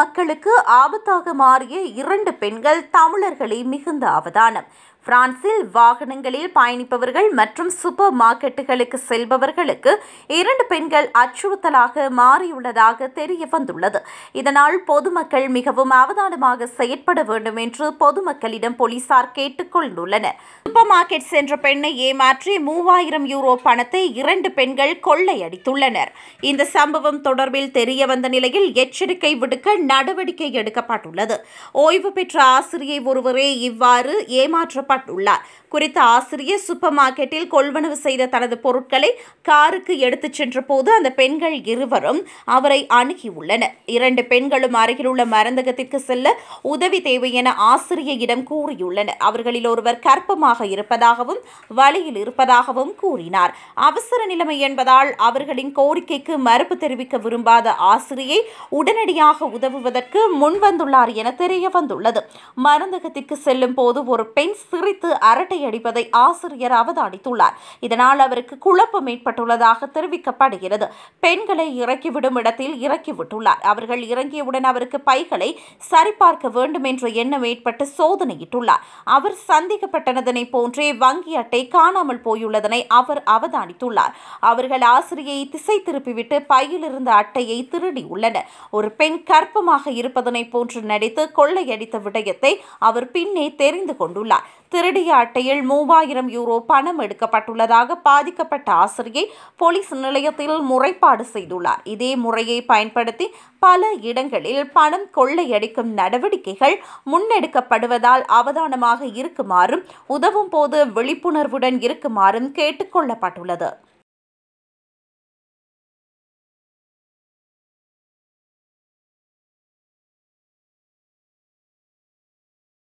மக்களுக்கு ஆபத்தாக மாறிய இரண்டு பெண்கள் தமிழர்களை மிகுந்த அவதானம் பிரான்சில் வாகனங்களில் பயணிப்பவர்கள் மற்றும் சூப்பர் மார்க்கெட்டுகளுக்கு செல்பவர்களுக்கு இரண்டு பெண்கள் அச்சுறுத்தலாக மாறியுள்ளதாக தெரிய வந்துள்ளது இதனால் பொதுமக்கள் மிகவும் அவதானமாக செயற்பட வேண்டும் என்று பொதுமக்களிடம் போலீசார் கேட்டுக்கொண்டுள்ளனர் சூப்பர் மார்க்கெட் சென்ற பெண்ணை ஏமாற்றி மூவாயிரம் யூரோ பணத்தை இரண்டு பெண்கள் கொள்ளையடித்துள்ளனர் இந்த சம்பவம் தொடர்பில் தெரிய வந்த நிலையில் எச்சரிக்கை விடுக்க நடவடிக்கை எடுக்கப்பட்டுள்ளது ஓய்வு பெற்ற ஆசிரியை ஒருவரே இவ்வாறு ஏமாற்றப்பட்டுள்ளார் குறித்த ஆசிரியர் சூப்பர் மார்க்கெட்டில் கொள்வனவு செய்த தனது பொருட்களை காருக்கு எடுத்துச் சென்ற போது அந்த பெண்கள் இருவரும் அவரை அணுகியுள்ளனர் இரண்டு பெண்களும் அருகிலுள்ள மருந்தகத்திற்கு செல்ல உதவி தேவை என ஆசிரியரிடம் கூறியுள்ளனர் அவர்களில் ஒருவர் கற்பமாக இருப்பதாகவும் வழியில் இருப்பதாகவும் கூறினார் அவசர நிலைமை என்பதால் அவர்களின் கோரிக்கைக்கு மறுப்பு தெரிவிக்க விரும்பாத ஆசிரியை உடனடியாக உதவும் முன் வந்துள்ளார் என தெரிய வந்துள்ளது மருந்தகத்திற்கு செல்லும் போது ஒரு பெண் சிரித்து அரட்டை அடிப்பதை ஆசிரியர் அவதானித்துள்ளார் இதனால் அவருக்கு குழப்பம் ஏற்பட்டுள்ளதாக தெரிவிக்கப்படுகிறது பெண்களை இறக்கிவிடும் இடத்தில் இறக்கிவிட்டுள்ளார் அவர்கள் இறங்கியவுடன் அவருக்கு பைகளை சரிபார்க்க வேண்டும் என்ற எண்ணம் ஏற்பட்டு சோதனையிட்டுள்ளார் அவர் சந்திக்கப்பட்டனதனை போன்றே வங்கி அட்டை காணாமல் போயுள்ளதனை அவர் அவதானித்துள்ளார் அவர்கள் ஆசிரியை திசை திருப்பிவிட்டு பையிலிருந்த அட்டையை திருடியுள்ளனர் ஒரு பெண் கற்பம் சுகமாக இருப்பதனை போன்று நடித்து கொள்ளையடித்த விடயத்தை அவர் பின்னே தெரிந்து கொண்டுள்ளார் திருடிய அட்டையில் மூவாயிரம் யூரோ பணம் எடுக்கப்பட்டுள்ளதாக பாதிக்கப்பட்ட ஆசிரியை போலீஸ் நிலையத்தில் முறைப்பாடு செய்துள்ளார் இதே முறையை பயன்படுத்தி பல இடங்களில் பணம் கொள்ளையடிக்கும் நடவடிக்கைகள் முன்னெடுக்கப்படுவதால் அவதானமாக இருக்குமாறும் உதவும் போது விழிப்புணர்வுடன் இருக்குமாறும் கேட்டுக்கொள்ளப்பட்டுள்ளது